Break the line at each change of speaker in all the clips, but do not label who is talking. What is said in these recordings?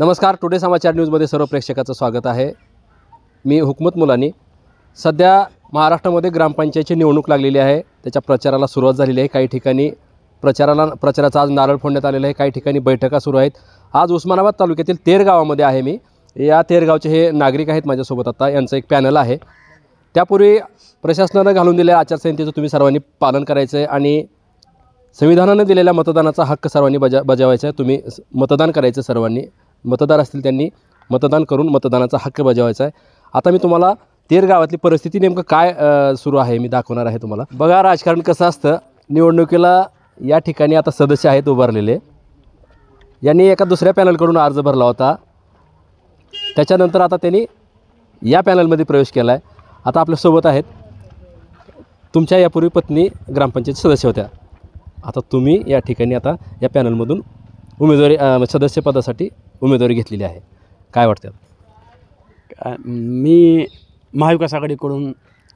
नमस्कार टुडे समाचार न्यूजमध्ये सर्व प्रेक्षकाचं स्वागत आहे मी हुकमत मुलानी सध्या महाराष्ट्रामध्ये ग्रामपंचायतची निवडणूक लागलेली आहे त्याच्या प्रचाराला सुरुवात झालेली आहे काही ठिकाणी प्रचाराला प्रचाराचा आज नारळ फोडण्यात आलेला आहे काही ठिकाणी बैठका सुरू आहेत आज उस्मानाबाद तालुक्यातील तेर गावामध्ये आहे मी या तेरगावचे हे नागरिक आहेत माझ्यासोबत आता यांचं एक पॅनल आहे त्यापूर्वी प्रशासनानं घालून दिलेल्या आचारसंहितेचं तुम्ही सर्वांनी पालन करायचं आहे आणि संविधानानं दिलेल्या मतदानाचा हक्क सर्वांनी बजा बजावायचा आहे तुम्ही मतदान करायचं सर्वांनी मतदार असतील त्यांनी मतदान करून मतदानाचा हक्क बजावायचा आहे आता मी तुम्हाला तेर गावातली परिस्थिती नेमकं काय सुरू आहे मी दाखवणार आहे तुम्हाला बघा राजकारण कसं असतं निवडणुकीला या ठिकाणी आता सदस्य आहेत उभारलेले यांनी एका दुसऱ्या पॅनलकडून अर्ज भरला होता त्याच्यानंतर आता त्यांनी या पॅनलमध्ये प्रवेश केला आहे आता आपल्यासोबत आहेत तुमच्या यापूर्वी पत्नी ग्रामपंचायत सदस्य होत्या आता तुम्ही या ठिकाणी आता या पॅनलमधून उमेदवारी सदस्यपदासाठी
उमेदवारी घेतलेली आहे
काय वाटतं
मी महाविकास आघाडीकडून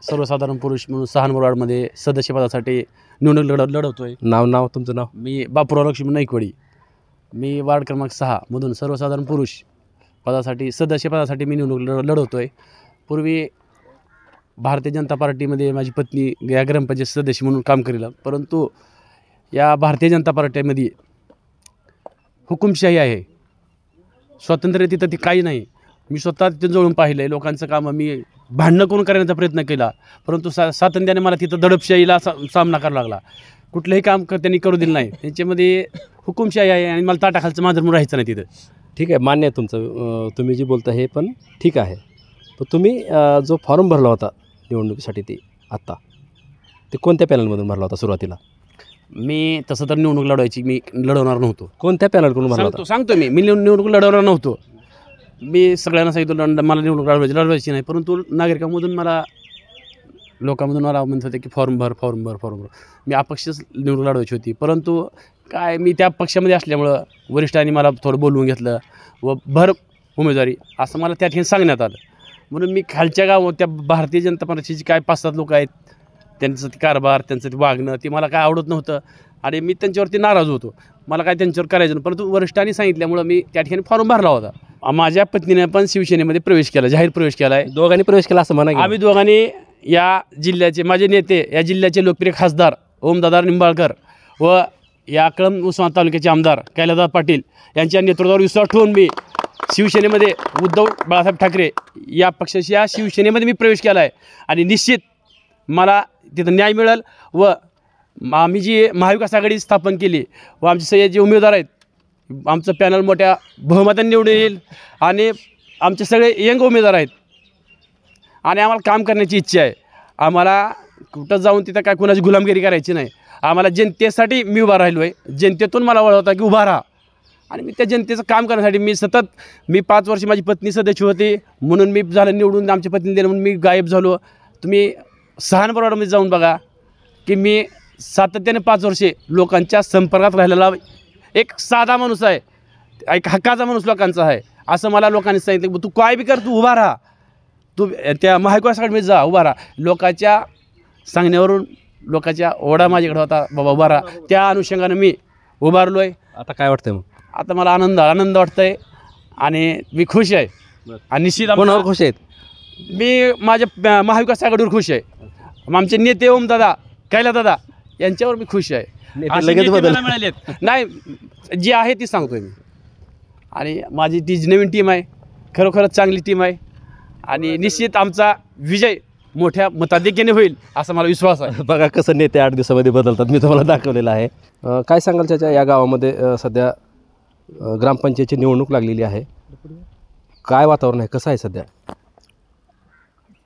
सर्वसाधारण पुरुष म्हणून नंबर वार्डमध्ये सदस्यपदासाठी निवडणूक लढ लढवतो आहे नाव नाव तुमचं नाव मी बापूराव लक्ष्मी नाईकवाडी मी वार्ड क्रमांक सहामधून सर्वसाधारण पुरुष पदासाठी सदस्य पदासाठी मी निवडणूक लढ लढवतो आहे पूर्वी भारतीय जनता पार्टीमध्ये माझी पत्नी या ग्रामपंचायत सदस्य म्हणून काम करेल परंतु या भारतीय जनता पार्टीमध्ये हुकुमशाही आहे स्वातंत्र्य तिथं ती काही नाही मी स्वतः तिथं जवळून पाहिलं आहे लोकांचं कामं मी भांडणं करून करण्याचा प्रयत्न केला परंतु सा स्वातंत्र्याने मला तिथं दडपशाहीला सा सामना करावा लागला कुठलंही काम कर त्यांनी करू दिलं नाही त्यांच्यामध्ये हुकुमशाही आहे आणि मला ताटाखालचं माझं म्हणून राहायचं नाही तिथं
ठीक आहे मान्य आहे तुमचं तुम्ही जी बोलता हे पण ठीक आहे पण तुम्ही जो फॉर्म भरला होता निवडणुकीसाठी ते आत्ता ते कोणत्या पॅनलमधून भरला होता सुरुवातीला
मी तसं तर निवडणूक लढवायची मी लढवणार नव्हतो
कोणत्या पॅनलकडून भरला होता
सांगतो मी मी निवडणूक लढवणार नव्हतो मी सगळ्यांना सांगितलं लढ- मला निवडणूक लढवायची लढवायची नाही परंतु नागरिकांमधून मला लोकांमधून मला म्हणत होते की फॉर्म भर फॉर्म भर फॉर्म भर मी अपक्षच निवडणूक लढवायची होती परंतु काय मी त्या पक्षामध्ये असल्यामुळं वरिष्ठांनी मला थोडं बोलवून घेतलं व भर उमेदवारी असं मला त्या ठिकाणी सांगण्यात आलं म्हणून मी खालच्या गावात त्या भारतीय जनता पक्षाची काय पाच सात लोक आहेत त्यांचं कारभार त्यांचं ते वागणं ते मला काय आवडत नव्हतं आणि मी त्यांच्यावरती नाराज होतो मला काय त्यांच्यावर करायचं नाही परंतु वरिष्ठांनी सांगितल्यामुळं मी त्या ठिकाणी फॉर्म भरला होता माझ्या पत्नीने पण शिवसेनेमध्ये प्रवेश केला जाहीर प्रवेश केला आहे दोघांनी प्रवेश केला असं म्हणा आम्ही दोघांनी या जिल्ह्याचे माझे नेते या जिल्ह्याचे लोकप्रिय खासदार ओमदादा निंबाळकर व या कळम उस्मान तालुक्याचे आमदार कैलादास पाटील यांच्या नेतृत्वावर विश्वास ठेवून मी शिवसेनेमध्ये उद्धव बाळासाहेब ठाकरे या पक्षाशी या शिवसेनेमध्ये मी प्रवेश केला आहे आणि निश्चित मला तिथं न्याय मिळेल व आम्ही जी महाविकास आघाडी स्थापन केली व आमचे सगळे जे उमेदवार आहेत आमचं पॅनल मोठ्या बहुमताने निवडून येईल आणि आमचे सगळे यंग उमेदवार आहेत आणि आम्हाला काम करण्याची इच्छा आहे आम्हाला कुठं जाऊन तिथं काय कोणाची गुलामगिरी करायची नाही आम्हाला जनतेसाठी मी उभा राहिलो आहे जनतेतून मला होता की उभा राहा आणि मी त्या जनतेचं काम करण्यासाठी मी सतत मी पाच वर्ष माझी पत्नी सदस्य होती म्हणून मी झालं निवडून आमच्या पत्नी दिलं म्हणून मी गायब झालो तुम्ही मी जाऊन बघा की मी सातत्याने पाच वर्षे लोकांच्या संपर्कात राहिलेला एक साधा माणूस आहे एक हक्काचा माणूस लोकांचा आहे असं मला लोकांनी सांगितलं तू काय बी कर तू उभा राहा तू त्या मी जा उभा राहा लोकाच्या सांगण्यावरून लोकाच्या ओढा माझ्याकडे होता बाबा उभा राहा त्या अनुषंगानं मी उभारलो आहे आता काय वाटतंय मग आता मला आनंद आनंद वाटतंय आणि मी खुश आहे आणि निश्चित खुश आहेत मी माझ्या महाविकास आघाडीवर खुश आहे आमचे नेते ओम दादा कैला दादा यांच्यावर मी खुश आहे लगेच मिळालेत नाही जी आहे ती सांगतोय मी आणि माझी ती नवीन टीम आहे खरोखरच चांगली टीम आहे आणि निश्चित आमचा विजय मोठ्या मताधिक्याने होईल असा मला विश्वास आहे बघा
कसं नेते आठ दिवसामध्ये बदलतात मी तुम्हाला दाखवलेलं आहे काय सांगाल त्याच्या या गावामध्ये सध्या ग्रामपंचायतची निवडणूक लागलेली आहे काय वातावरण आहे कसं आहे सध्या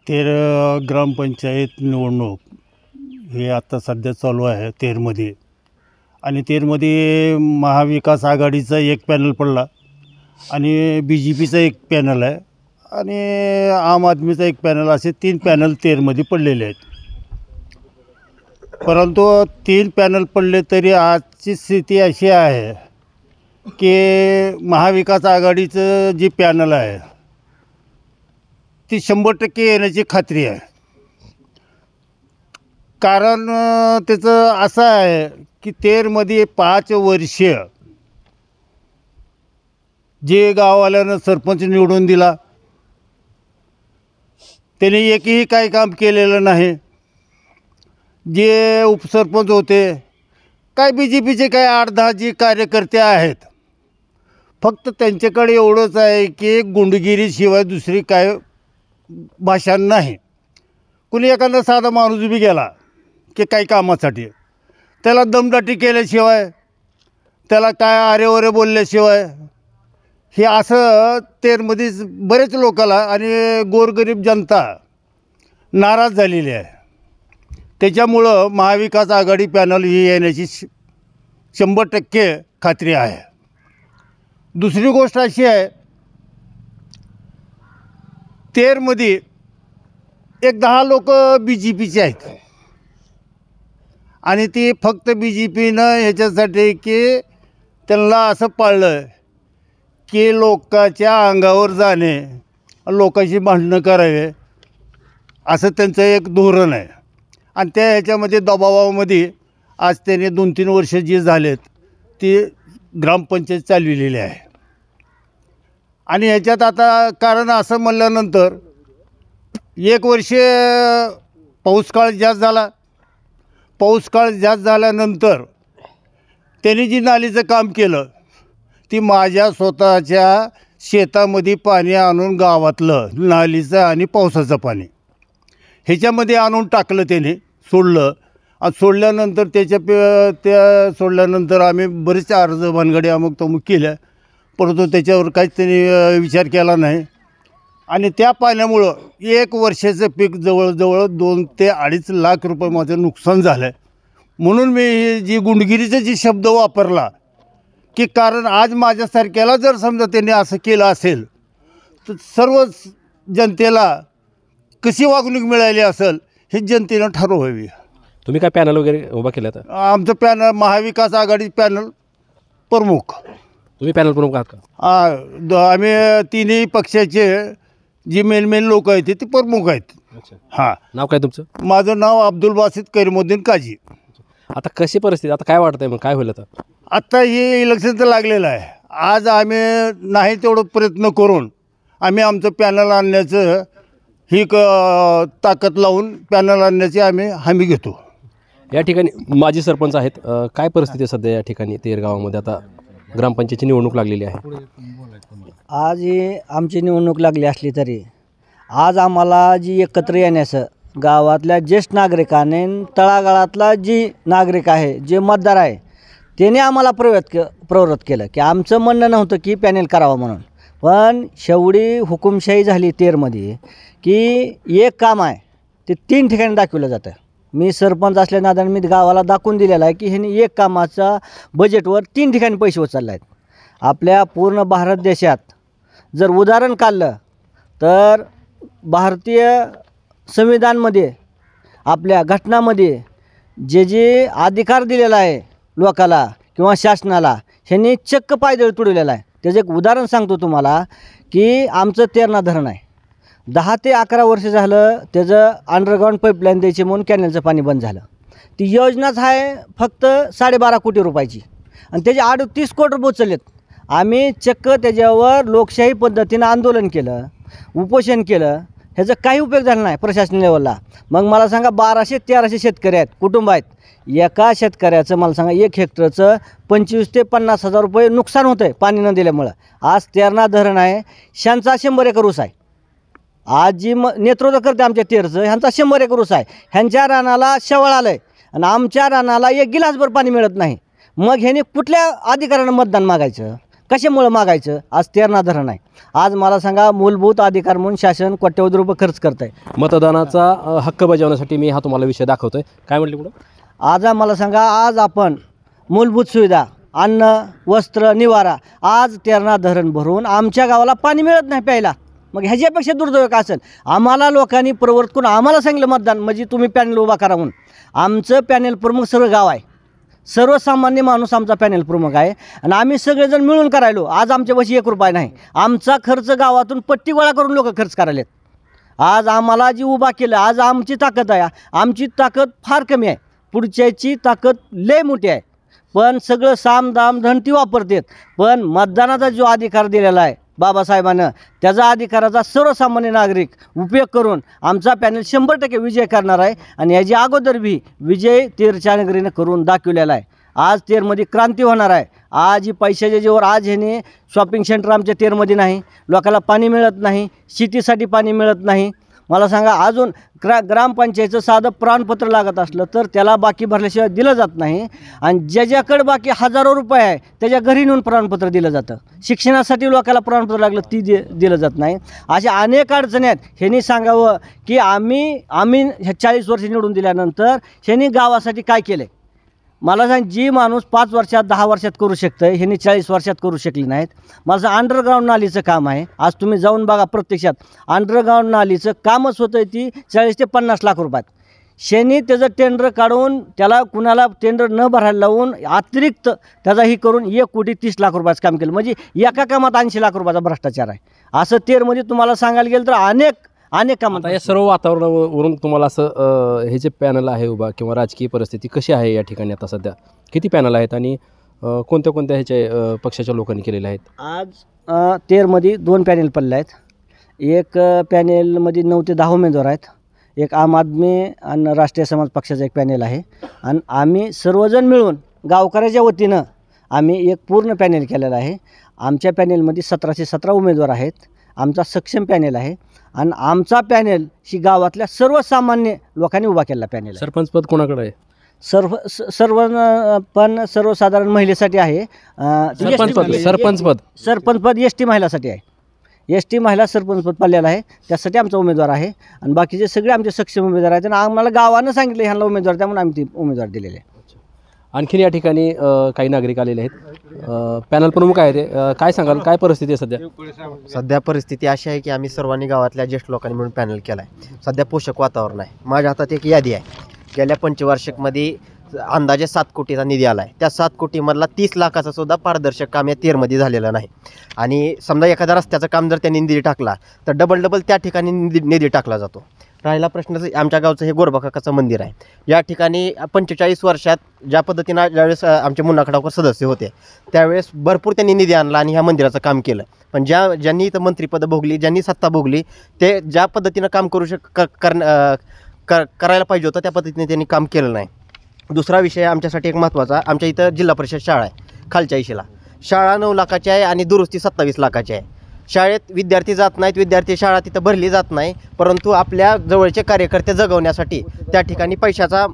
तेर
ग्रामपंचायत निवडणूक हे आत्ता सध्या चालू आहे तेरमध्ये आणि तेरमध्ये महाविकास आघाडीचा एक पॅनल पडला आणि बी जे पीचा एक पॅनल आहे आणि आम आदमीचा एक पॅनल असे तीन पॅनल तेरमध्ये पडलेले आहेत परंतु तीन पॅनल पडले तरी आजची स्थिती अशी आहे की महाविकास आघाडीचं जे पॅनल आहे ती शंभर टक्के येण्याची खात्री आहे कारण त्याचं असं आहे की तेरमध्ये पाच वर्ष जे गाववाल्यानं सरपंच निवडून दिला त्याने एकही काही काम केलेलं नाही जे उपसरपंच होते काय बी जे पीचे काही आठ दहा जे कार्यकर्ते आहेत फक्त त्यांच्याकडे एवढंच आहे की गुंडगिरीशिवाय दुसरी काय भाषा नाही कुणी एखादा साधा माणूस बी गेला की काही कामासाठी त्याला दमदाटी केल्याशिवाय त्याला काय आरे ओरे बोलल्याशिवाय हे असं तेरमध्येच बरेच लोकाला आणि गोरगरीब जनता नाराज झालेली आहे त्याच्यामुळं महाविकास आघाडी पॅनल ही येण्याची श शंभर टक्के खात्री आहे दुसरी गोष्ट अशी आहे तेरमध्ये एक दहा लोक बी जे पीचे आहेत आणि ते फक्त बी जे पीनं ह्याच्यासाठी की त्यांना असं पाळलं की लोकांच्या अंगावर जाणे लोकांशी भांडणं करावे असं त्यांचं एक धोरण आहे आणि त्या ह्याच्यामध्ये दबावामध्ये आज त्याने दोन तीन वर्ष जी झालेत ते ग्रामपंचायत चालविलेली आहे आणि ह्याच्यात आता कारण असं म्हणल्यानंतर एक वर्ष पाऊस काळ जास्त झाला पाऊस काळ जास्त झाल्यानंतर त्यांनी जी नालीचं काम केलं ती माझ्या स्वतःच्या शेतामध्ये पाणी आणून गावातलं नालीचं आणि पावसाचं पाणी ह्याच्यामध्ये आणून टाकलं त्याने सोडलं आणि सोडल्यानंतर त्याच्या पे त्या सोडल्यानंतर आम्ही बरेचसे अर्ज भानगडी अमुक तमुक केल्या परंतु त्याच्यावर काहीच त्यांनी विचार केला नाही आणि त्या पाण्यामुळं एक वर्षाचं पीक जवळजवळ दोन ते अडीच लाख रुपये माझं नुकसान झालं आहे म्हणून मी जी गुंडगिरीचा जी शब्द वापरला की कारण आज माझ्यासारख्याला जर समजा त्यांनी असं केलं असेल तर सर्व जनतेला कशी वागणूक मिळाली असेल हे जनतेनं ठरवावी
तुम्ही काय पॅनल वगैरे उभा केलं
आमचं पॅनल महाविकास आघाडी पॅनल प्रमुख तुम्ही पॅनल प्रमुख आहात का द- आम्ही तिन्ही पक्षाचे जी मेन मेन लोक आहेत ते- प्रमुख आहेत हा हां नाव काय तुमचं माझं नाव अब्दुल बासित करीमुद्दीन काजी आता कशी परिस्थिती आता काय वाटतंय मग काय होईल आता आत्ता हे इलेक्शन तर लागलेलं आहे आज आम्ही नाही तेवढं प्रयत्न करून आम्ही आमचं पॅनल आणण्याचं ही क ताकद लावून पॅनल आणण्याची आम्ही हमी घेतो
या ठिकाणी माजी सरपंच आहेत काय परिस्थिती सध्या या ठिकाणी तेरगावामध्ये आता ग्रामपंचायतची निवडणूक लागलेली आहे
आज ही आमची निवडणूक लागली असली तरी आज आम्हाला जी एकत्र येण्याचं गावातल्या ज्येष्ठ नागरिकाने तळागाळातला जी नागरिक आहे जे मतदार आहे त्याने आम्हाला प्रवृत्त के प्रवृत्त केलं की आमचं म्हणणं नव्हतं की पॅनेल करावं म्हणून पण शेवटी हुकुमशाही झाली तेरमध्ये की एक काम आहे ते तीन ठिकाणी दाखवलं जातं मी सरपंच असल्या नादाने मी गावाला दाखवून दिलेला आहे की ह्यांनी एक कामाचा बजेटवर तीन ठिकाणी पैसे उचलले आहेत आपल्या पूर्ण भारत देशात जर उदाहरण काढलं तर भारतीय संविधानमध्ये आपल्या घटनामध्ये जे जे अधिकार दिलेला आहे लोकाला किंवा शासनाला ह्यांनी चक्क पायदळ तुडवलेला आहे त्याचं एक उदाहरण सांगतो तुम्हाला की आमचं तेरणा धरण आहे दहा ते अकरा वर्ष झालं त्याचं अंडरग्राऊंड पाईपलाईन द्यायची म्हणून कॅनलचं पाणी बंद झालं ती योजनाच आहे फक्त साडेबारा कोटी रुपयाची आणि त्याचे अडतीस कोटी रुपये उचललेत आम्ही चक्क त्याच्यावर लोकशाही पद्धतीनं आंदोलन केलं उपोषण केलं ह्याचा काही उपयोग झाला नाही प्रशासन लेवलला मग मला सांगा बाराशे तेराशे शेतकरी आहेत कुटुंब आहेत एका शेतकऱ्याचं मला सांगा एक हेक्टरचं पंचवीस ते पन्नास हजार रुपये नुकसान होतं आहे पाणी न दिल्यामुळं आज तेरणा धरण आहे शांचा शंभर एकर ऊस आहे आज जी म नेतृत्व करते आमच्या तेरचं ह्यांचा शंभर एक रुस आहे ह्यांच्या रानाला शेवळ आलं आहे आणि आमच्या रानाला एक गिलासभर पाणी मिळत नाही मग ह्याने कुठल्या अधिकाऱ्यानं मतदान मागायचं कशामुळं मागायचं आज तेरणा धरण आहे आज मला सांगा मूलभूत अधिकार म्हणून शासन कोट्यवधी रुपये खर्च करत आहे मतदानाचा हक्क बजावण्यासाठी मी हा तुम्हाला विषय दाखवतोय काय म्हणलं पुढं आज मला सांगा आज आपण मूलभूत सुविधा अन्न वस्त्र निवारा आज तेरणा धरण भरून आमच्या गावाला पाणी मिळत नाही प्यायला मग ह्याच्यापेक्षा दुर्दैव का असेल आम्हाला लोकांनी प्रवर्त करून आम्हाला सांगितलं मतदान म्हणजे तुम्ही पॅनल उभा करा म्हणून आमचं पॅनल प्रमुख सर्व गाव आहे सर्वसामान्य माणूस आमचा पॅनल प्रमुख आहे आणि आम्ही सगळेजण मिळून करायलो आज आमच्या आमच्यापाशी एक रुपये नाही आमचा खर्च गावातून पट्टी गोळा करून लोक खर्च करायलेत आज आम्हाला जी उभा केलं आज आमची ताकद आहे आमची ताकद फार कमी आहे पुढच्याची ताकद लय मोठी आहे पण सगळं दाम धन ती वापरतात पण मतदानाचा जो अधिकार दिलेला आहे बाबासाहेबानं त्याचा अधिकाराचा सर्वसामान्य नागरिक उपयोग करून आमचा पॅनल शंभर टक्के विजय करणार आहे आणि याची अगोदर बी विजय नगरीनं करून दाखवलेला आहे आज तेरमध्ये क्रांती होणार आहे आज ही पैशाच्या जेवर आज ह्याने शॉपिंग सेंटर आमच्या तेरमध्ये नाही लोकाला पाणी मिळत नाही शेतीसाठी पाणी मिळत नाही मला सांगा अजून ग्रा ग्रामपंचायतचं साधं प्राणपत्र लागत असलं तर त्याला बाकी भरल्याशिवाय दिलं जात नाही आणि ज्याच्याकडे बाकी हजारो रुपये आहे त्याच्या घरी नेऊन प्राणपत्र दिलं जातं शिक्षणासाठी लोकाला प्राणपत्र लागलं ती दि दिलं जात नाही अशा अनेक अडचणी आहेत ह्यांनी सांगावं की आम्ही आम्ही चाळीस वर्ष निवडून दिल्यानंतर ह्यांनी गावासाठी काय केलं मला सांग जी माणूस पाच वर्षात दहा वर्षात करू शकतं ह्यांनी चाळीस वर्षात करू शकली नाहीत मला सांग अंडरग्राऊंड नालीचं काम आहे आज तुम्ही जाऊन बघा प्रत्यक्षात अंडरग्राऊंड नालीचं कामच होतं आहे ती चाळीस ते पन्नास लाख रुपयात शेनी त्याचं टेंडर काढून त्याला कुणाला टेंडर न भरायला लावून अतिरिक्त त्याचा ही करून एक कोटी तीस लाख रुपयाचं काम केलं म्हणजे एका कामात ऐंशी लाख रुपयाचा भ्रष्टाचार आहे असं तेरमध्ये म्हणजे तुम्हाला सांगायला गेलं तर अनेक अनेक काम आता या सर्व वातावरणावरून
तुम्हाला असं हे जे पॅनल आहे उभा किंवा राजकीय परिस्थिती कशी आहे या ठिकाणी आता सध्या किती पॅनल आहेत आणि कोणत्या कोणत्या ह्याच्या पक्षाच्या लोकांनी केलेले आहेत
आज तेरमध्ये दोन पॅनेल पडले आहेत एक पॅनेलमध्ये नऊ ते दहा उमेदवार आहेत एक आम आदमी आणि राष्ट्रीय समाज पक्षाचं एक पॅनेल आहे आणि आम्ही सर्वजण मिळून गावकऱ्याच्या वतीनं आम्ही एक पूर्ण पॅनेल केलेलं आहे आमच्या पॅनेलमध्ये सतराशे सतरा उमेदवार आहेत आमचा सक्षम पॅनेल आहे आणि आमचा पॅनेल ही गावातल्या सर्वसामान्य लोकांनी उभा केलेला पॅनेल सरपंचपद सरपंच पद कोणाकडे आहे सर्व सर्व पण सर्वसाधारण महिलेसाठी आहे सरपंच पद सरपंच पद एस टी महिलासाठी आहे एस टी महिला सरपंच पद पाडलेलं आहे त्यासाठी आमचा उमेदवार आहे आणि बाकीचे सगळे आमचे सक्षम उमेदवार आहेत आणि आम्हाला गावानं सांगितलं ह्यांना उमेदवार त्यामुळे आम्ही ते उमेदवार दिलेले आहे आणखीन या
ठिकाणी काही नागरिक आलेले आहेत पॅनल प्रमुख आहे रे काय सांगाल काय परिस्थिती आहे सध्या सध्या परिस्थिती अशी आहे की आम्ही सर्वांनी गावातल्या ज्येष्ठ लोकांनी म्हणून पॅनल केला आहे सध्या पोषक वातावरण आहे माझ्या हातात एक यादी आहे गेल्या पंचवार्षिकमध्ये अंदाजे सात कोटीचा निधी आला आहे त्या सात कोटीमधला तीस लाखाचा सुद्धा पारदर्शक काम या तेरमध्ये झालेलं नाही आणि समजा एखादा रस्त्याचं काम जर त्यांनी निधी टाकला तर डबल डबल त्या ठिकाणी निधी टाकला जातो राहिला प्रश्नच आमच्या गावचं हे गोरबाकाकाचं मंदिर आहे या ठिकाणी पंचेचाळीस वर्षात ज्या पद्धतीनं ज्यावेळेस आमचे मुन्ना सदस्य होते त्यावेळेस भरपूर त्यांनी निधी आणला आणि ह्या मंदिराचं काम केलं पण ज्या ज्यांनी इथं मंत्रिपद भोगली ज्यांनी सत्ता भोगली ते ज्या पद्धतीनं काम करू शक कर करायला पाहिजे होतं त्या पद्धतीने त्यांनी काम केलं नाही दुसरा विषय आमच्यासाठी एक महत्त्वाचा आमच्या इथं जिल्हा परिषद शाळा आहे खालच्या इशेला शाळा नऊ लाखाची आहे आणि दुरुस्ती सत्तावीस लाखाची आहे शाळेत विद्यार्थी जात नाहीत विद्यार्थी शाळा तिथं भरली जात नाही परंतु आपल्या जवळचे कार्यकर्ते जगवण्यासाठी त्या ठिकाणी पैशाचा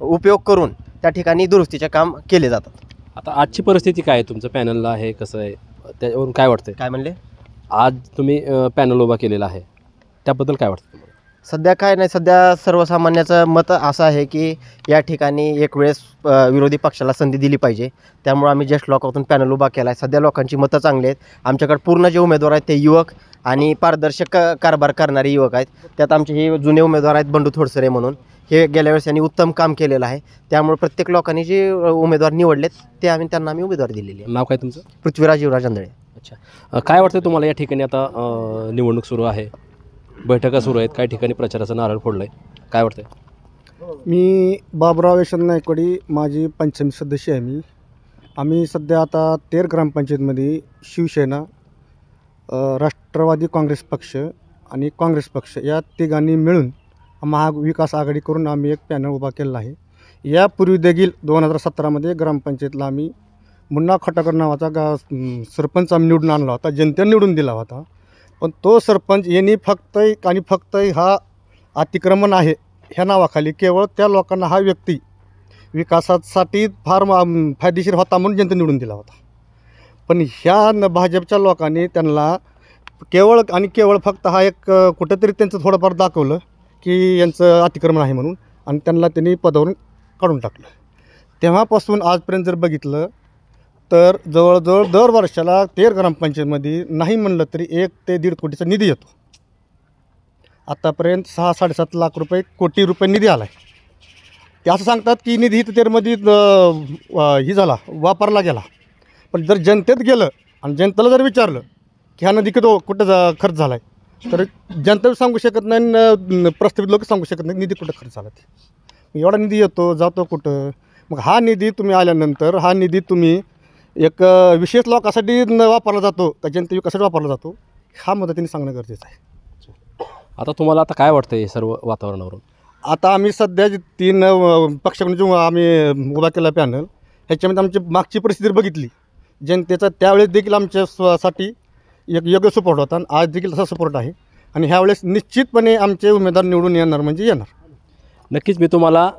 उपयोग करून त्या ठिकाणी दुरुस्तीचे काम केले जातात
आता आजची परिस्थिती काय आहे तुमचं पॅनलला आहे कसं आहे त्याच्यावरून काय वाटतंय काय म्हणले आज तुम्ही पॅनल उभा केलेला आहे त्याबद्दल काय वाटतं
सध्या काय नाही सध्या सर्वसामान्याचं मत असं आहे की या ठिकाणी एक वेळेस विरोधी पक्षाला संधी दिली पाहिजे त्यामुळे आम्ही जस्ट लोकांतून पॅनल उभा केला आहे सध्या लोकांची मतं चांगली आहेत आमच्याकडे पूर्ण जे उमेदवार आहेत ते युवक आणि पारदर्शक कारभार करणारे युवक आहेत त्यात आमचे हे जुने उमेदवार आहेत बंडू थोडसरे म्हणून हे गेल्या वेळेस यांनी उत्तम काम केलेलं आहे त्यामुळे प्रत्येक लोकांनी जे उमेदवार निवडलेत ते आम्ही त्यांना आम्ही उमेदवार दिलेली आहे
नाव काय तुमचं पृथ्वीराज युवराज आंधळे अच्छा काय वाटतं तुम्हाला या ठिकाणी आता निवडणूक सुरू आहे बैठका सुरू आहेत काही ठिकाणी प्रचाराचा नारळ फोडला आहे काय वाटतंय
मी बाबुराव यशवंत नायकवाडी माझी पंचमी सदस्य आहे मी आम्ही सध्या आता तेर ग्रामपंचायतमध्ये शिवसेना राष्ट्रवादी काँग्रेस पक्ष आणि काँग्रेस पक्ष या तिघांनी मिळून महाविकास आघाडी करून आम्ही एक पॅनल उभा केलेला आहे यापूर्वी देखील दोन हजार सतरामध्ये ग्रामपंचायतला आम्ही मुन्ना खटाकर नावाचा गा सरपंच आम्ही निवडून आणला होता जनतेने निवडून दिला होता पण तो सरपंच यांनी फक्त आणि फक्त हा अतिक्रमण आहे ह्या नावाखाली केवळ त्या लोकांना हा व्यक्ती विकासासाठी फार फायदेशीर होता म्हणून जनते निवडून दिला होता पण ह्या न भाजपच्या लोकांनी त्यांना केवळ आणि केवळ फक्त हा एक कुठंतरी त्यांचं थोडंफार दाखवलं की यांचं अतिक्रमण आहे म्हणून आणि त्यांना त्यांनी पदावरून काढून टाकलं तेव्हापासून आजपर्यंत जर बघितलं तर जवळजवळ दर वर्षाला तेर ग्रामपंचायतमध्ये नाही म्हणलं तरी एक ते दीड कोटीचा निधी येतो आत्तापर्यंत सहा साडेसात लाख रुपये कोटी रुपये निधी आला आहे ते असं सांगतात की निधी तर तेरमध्ये ही झाला वापरला गेला पण जर जनतेत गेलं आणि जनतेला जर विचारलं की हा नदी किती कुठं जा खर्च झाला आहे तर जनता सांगू शकत नाही प्रस्तावित लोक सांगू शकत नाही निधी कुठं खर्च झाला ते एवढा निधी येतो जातो कुठं मग हा निधी तुम्ही आल्यानंतर हा निधी तुम्ही एक विशेष लॉ कशासाठी न वापरला जातो का जनते कशासाठी वापरला जातो हा मदतीने सांगणं गरजेचं आहे
आता तुम्हाला आता काय वाटतं हे सर्व वातावरणावरून
आता आम्ही सध्या जे तीन पक्षाकडून जो आम्ही उभा केला पॅनल ह्याच्यामध्ये आमची मागची परिस्थिती बघितली जनतेचा त्यावेळेस देखील आमच्या एक योग्य सपोर्ट होता आणि आज देखील तसा सपोर्ट आहे आणि ह्यावेळेस निश्चितपणे आमचे उमेदवार निवडून
येणार म्हणजे येणार नक्कीच मी तुम्हाला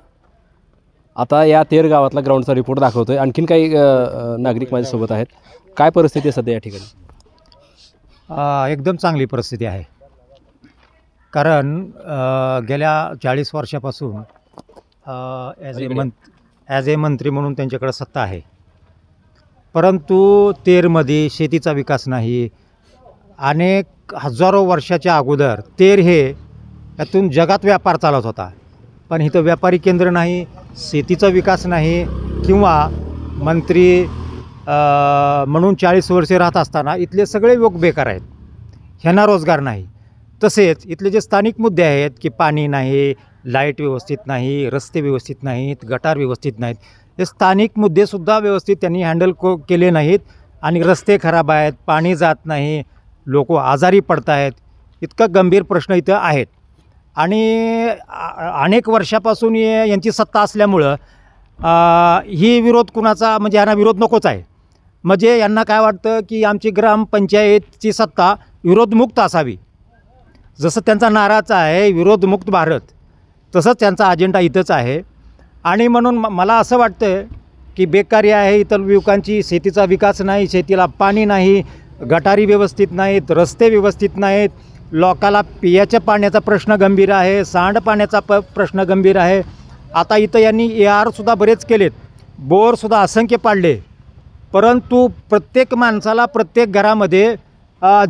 आता या तेर गावातला ग्राउंडचा रिपोर्ट दाखवतोय आणखीन काही नागरिक माझ्यासोबत आहेत काय परिस्थिती आहे सध्या या ठिकाणी एकदम चांगली परिस्थिती आहे कारण
गेल्या चाळीस वर्षापासून ॲज ए मंत ॲज ए मंत्री म्हणून त्यांच्याकडे सत्ता आहे परंतु तेरमध्ये शेतीचा विकास नाही अनेक हजारो वर्षाच्या अगोदर तेर हे यातून जगात व्यापार चालत होता पण इथं व्यापारी केंद्र नाही शेतीचा विकास नाही किंवा मंत्री म्हणून चाळीस वर्षे राहत असताना इथले सगळे लोक बेकार आहेत ह्यांना रोजगार नाही तसेच इथले जे स्थानिक मुद्दे आहेत की पाणी नाही लाईट व्यवस्थित नाही रस्ते व्यवस्थित नाहीत गटार व्यवस्थित नाहीत हे स्थानिक मुद्देसुद्धा व्यवस्थित त्यांनी हँडल को केले नाहीत आणि रस्ते खराब आहेत पाणी जात नाही लोक आजारी पडत आहेत इतका गंभीर प्रश्न इथं आहेत आणि अनेक वर्षापासून यांची सत्ता असल्यामुळं ही विरोध कुणाचा म्हणजे यांना विरोध नकोच आहे म्हणजे यांना काय वाटतं की आमची ग्रामपंचायतची सत्ता विरोधमुक्त असावी जसं त्यांचा नाराचा आहे विरोधमुक्त भारत तसंच त्यांचा अजेंडा इथंच आहे आणि म्हणून म मला असं वाटतं की बेकारी आहे इतर युवकांची शेतीचा विकास नाही शेतीला पाणी नाही गटारी व्यवस्थित नाहीत रस्ते व्यवस्थित नाहीत लोकाला पियाच्या पाण्याचा प्रश्न गंभीर आहे सांडपाण्याचा प प्रश्न गंभीर आहे आता इथं यांनी ए आरसुद्धा बरेच केलेत बोरसुद्धा असंख्य पाडले परंतु प्रत्येक माणसाला प्रत्येक घरामध्ये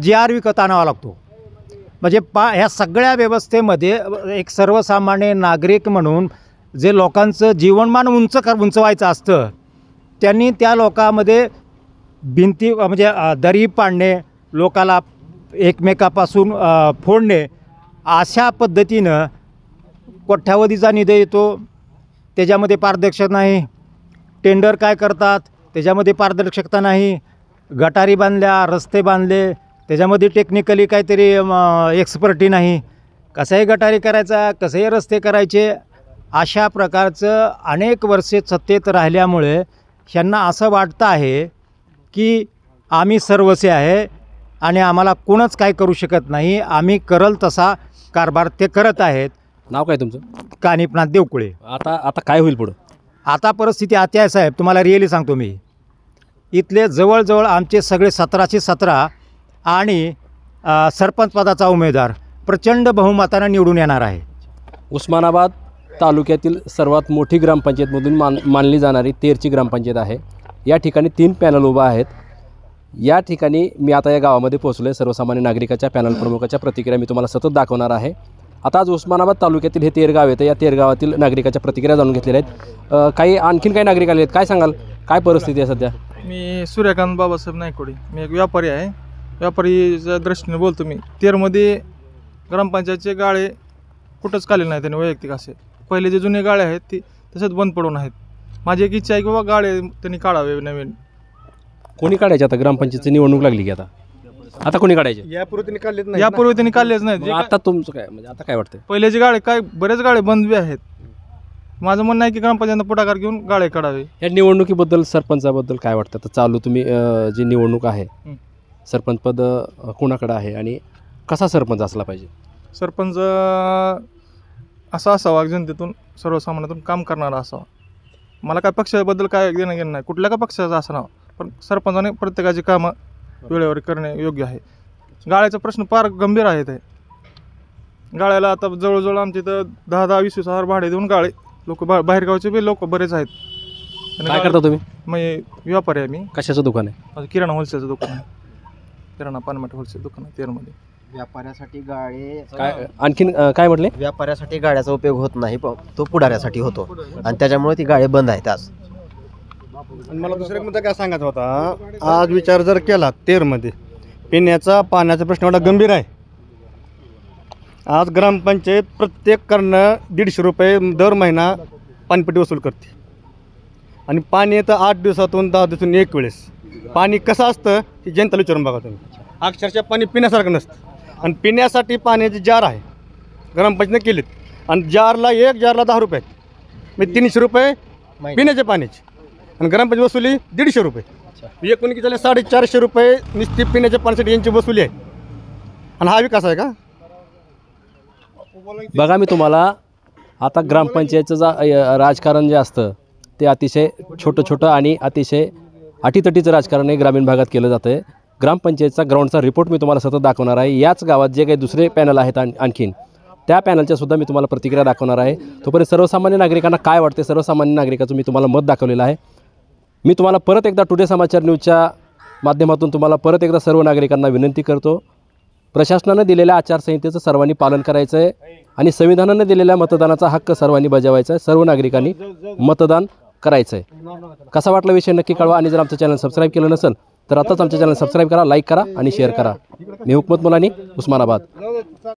जी आर विकत आणावा लागतो म्हणजे पा ह्या सगळ्या व्यवस्थेमध्ये एक सर्वसामान्य नागरिक म्हणून जे लोकांचं जीवनमान उंच कर उंचवायचं असतं त्यांनी त्या लोकांमध्ये भिंती म्हणजे दरी पाडणे लोकाला एकमेकापासून फोडणे अशा पद्धतीनं कोठ्यावधीचा निधी येतो त्याच्यामध्ये पारदर्शक नाही टेंडर काय करतात त्याच्यामध्ये पारदर्शकता नाही गटारी बांधल्या रस्ते बांधले त्याच्यामध्ये टेक्निकली काहीतरी एक्सपर्टी नाही कसंही गटारी करायचा कसेही रस्ते करायचे अशा प्रकारचं अनेक वर्षे सत्तेत राहिल्यामुळे यांना असं वाटतं आहे की आम्ही सर्वसे आहे आणि आम्हाला कोणच काय करू शकत नाही आम्ही करल तसा कारभार ते करत आहेत नाव काय तुमचं कानिपनाथ देवकुळे आता आता काय होईल पुढं आता परिस्थिती आत्या आहे साहेब तुम्हाला रिअली सांगतो मी इथले जवळजवळ आमचे सगळे सतराशे सतरा
आणि सरपंच पदाचा उमेदवार प्रचंड बहुमतानं निवडून येणार आहे उस्मानाबाद तालुक्यातील सर्वात मोठी ग्रामपंचायतमधून मान मानली जाणारी तेरची ग्रामपंचायत आहे या ठिकाणी तीन पॅनल उभा आहेत या ठिकाणी मी आता या गावामध्ये पोहोचलो आहे सर्वसामान्य नागरिकाच्या पॅनल प्रमुखाच्या प्रतिक्रिया मी तुम्हाला सतत दाखवणार आहे आता आज उस्मानाबाद तालुक्यातील हे तेरगाव येतं या गावातील नागरिकाच्या प्रतिक्रिया जाणून घेतलेल्या आहेत काही आणखीन काही नागरिक आले आहेत काय सांगाल काय परिस्थिती आहे सध्या
मी सूर्यकांत बाबासाहेब नायकोडे मी एक व्यापारी आहे व्यापारीच्या दृष्टीने बोलतो मी तेरमध्ये ग्रामपंचायतचे गाळे कुठंच काढले नाही त्यांनी वैयक्तिक असे पहिले जे जुने गाळे आहेत ते तसेच बंद पडून आहेत माझी एक इच्छा आहे की बाबा गाळे त्यांनी काढावे नवीन
कोणी काढायचे आता ग्रामपंचायतची निवडणूक लागली की आता आता कोणी काढायचे
यापूर्वी त्यांनी काढलेच
नाही यापूर्वी त्यांनी काढलेच नाही
आता तुमचं काय म्हणजे आता काय पहिले जे गाळे काय बरेच गाळे बंद बी आहेत माझं म्हणणं आहे की ग्रामपंचायतनं पुढाकार घेऊन गाळे काढावे
या निवडणुकीबद्दल सरपंचाबद्दल काय वाटतं आता चालू तुम्ही जी निवडणूक आहे सरपंच पद कोणाकडं आहे आणि कसा सरपंच असला पाहिजे
सरपंच असा असावा जनतेतून सर्वसामान्यातून काम करणारा असावा
मला काय पक्षाबद्दल काय
देणं घेणं नाही कुठल्या का पक्षाचा असणार पण सरपंचाने प्रत्येकाची कामं वेळेवर करणे योग्य आहे गाळ्याचा प्रश्न फार गंभीर आहे ते गाळ्याला आता जवळजवळ आमच्या इथं दहा दहा वीस वीस हजार भाडे देऊन गाळे लोक बा बाहेरगावचे बी लोक बरेच आहेत काय करता तुम्ही मी म्हणजे व्यापारी आहे मी कशाचं दुकान आहे किराणा होलसेलचं दुकान आहे किराणा पानमाट होलसेल दुकान आहे तेरमध्ये
व्यापाऱ्यासाठी गाळे काय आणखीन काय म्हटले व्यापाऱ्यासाठी गाड्याचा उपयोग होत नाही तो पुढाऱ्यासाठी होतो आणि त्याच्यामुळे ती गाळे बंद आहेत आज
आणि मला दुसरा एक मुद्दा काय सांगायचा होता
आज विचार जर केला तेरमध्ये
पिण्याचा पाण्याचा प्रश्न एवढा गंभीर आहे आज ग्रामपंचायत प्रत्येक कारण दीडशे रुपये दर महिना पाणीपट्टी वसूल करते आणि पाणी येतं आठ दिवसातून दहा दिवसातून एक वेळेस पाणी कसं असतं हे जनताला विचारून बघा तुम्ही अक्षरशः पाणी पिण्यासारखं नसतं आणि पिण्यासाठी पाण्याचे जार आहे ग्रामपंचायतनं केलेत आणि जारला एक जारला दहा रुपये मी तीनशे रुपये पिण्याचे पाण्याचे आणि ग्रामपंचायत वसुली दीडशे रुपये एकूण झाले साडेचारशे रुपये निश्चित पिण्याच्या पाण्यासाठी यांची
वसुली आहे आणि हा विकास आहे का बघा मी तुम्हाला आता ग्रामपंचायतचं जा राजकारण जे असतं ते अतिशय छोटं छोटं आणि अतिशय अटीतटीचं राजकारण हे ग्रामीण भागात केलं जातं आहे ग्रामपंचायतचा ग्राउंडचा रिपोर्ट मी तुम्हाला सतत दाखवणार आहे याच गावात जे काही दुसरे पॅनल आहेत आणखीन त्या पॅनलच्या सुद्धा मी तुम्हाला प्रतिक्रिया दाखवणार आहे तोपर्यंत सर्वसामान्य नागरिकांना काय वाटते सर्वसामान्य नागरिकाचं मी तुम्हाला मत दाखवलेलं आहे मी तुम्हाला परत एकदा टुडे समाचार न्यूजच्या माध्यमातून तुम्हाला परत एकदा सर्व नागरिकांना विनंती करतो प्रशासनानं दिलेल्या आचारसंहितेचं सर्वांनी पालन करायचं आहे आणि संविधानानं दिलेल्या मतदानाचा हक्क सर्वांनी बजावायचा आहे सर्व नागरिकांनी मतदान करायचं आहे कसा वाटला विषय नक्की कळवा आणि जर आमचं चॅनल सबस्क्राईब केलं नसेल तर आताच आमच्या चॅनल सबस्क्राईब करा लाईक करा आणि शेअर करा मी हुकमत मुलानी
उस्मानाबाद